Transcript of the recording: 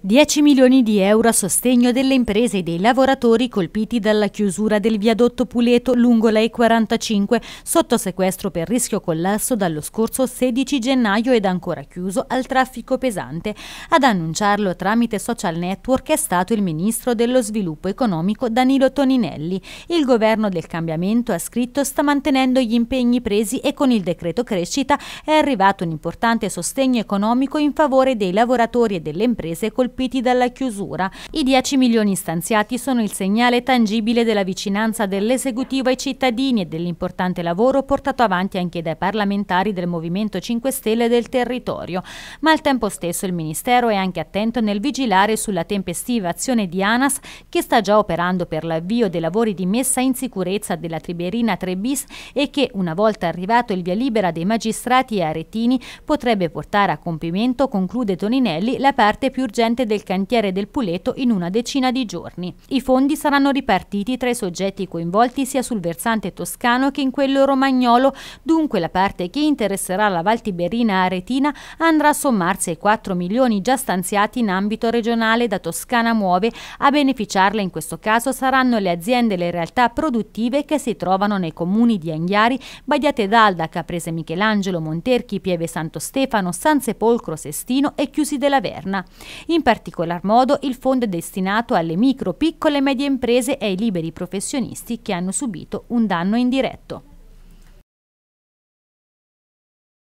10 milioni di euro a sostegno delle imprese e dei lavoratori colpiti dalla chiusura del viadotto Puleto lungo la E45 sotto sequestro per rischio collasso dallo scorso 16 gennaio ed ancora chiuso al traffico pesante. Ad annunciarlo tramite social network è stato il ministro dello sviluppo economico Danilo Toninelli. Il governo del cambiamento ha scritto sta mantenendo gli impegni presi e con il decreto crescita è arrivato un importante sostegno economico in favore dei lavoratori e delle imprese colpite colpiti dalla chiusura. I 10 milioni stanziati sono il segnale tangibile della vicinanza dell'esecutivo ai cittadini e dell'importante lavoro portato avanti anche dai parlamentari del Movimento 5 Stelle del territorio. Ma al tempo stesso il Ministero è anche attento nel vigilare sulla tempestiva azione di ANAS che sta già operando per l'avvio dei lavori di messa in sicurezza della Triberina 3 bis e che, una volta arrivato il via libera dei magistrati e aretini, potrebbe portare a compimento, conclude Toninelli, la parte più urgente restante del cantiere del Puleto in una decina di giorni. I fondi saranno ripartiti tra i soggetti coinvolti sia sul versante toscano che in quello romagnolo, dunque la parte che interesserà la Val Tiberina Aretina andrà a sommarsi ai 4 milioni già stanziati in ambito regionale da Toscana Muove. A beneficiarla in questo caso saranno le aziende e le realtà produttive che si trovano nei comuni di Anghiari, Badiate d'Alda, Caprese Michelangelo, Monterchi, Pieve Santo Stefano, San Sepolcro, Sestino e Chiusi della Verna. In particolar modo il fondo è destinato alle micro, piccole e medie imprese e ai liberi professionisti che hanno subito un danno indiretto.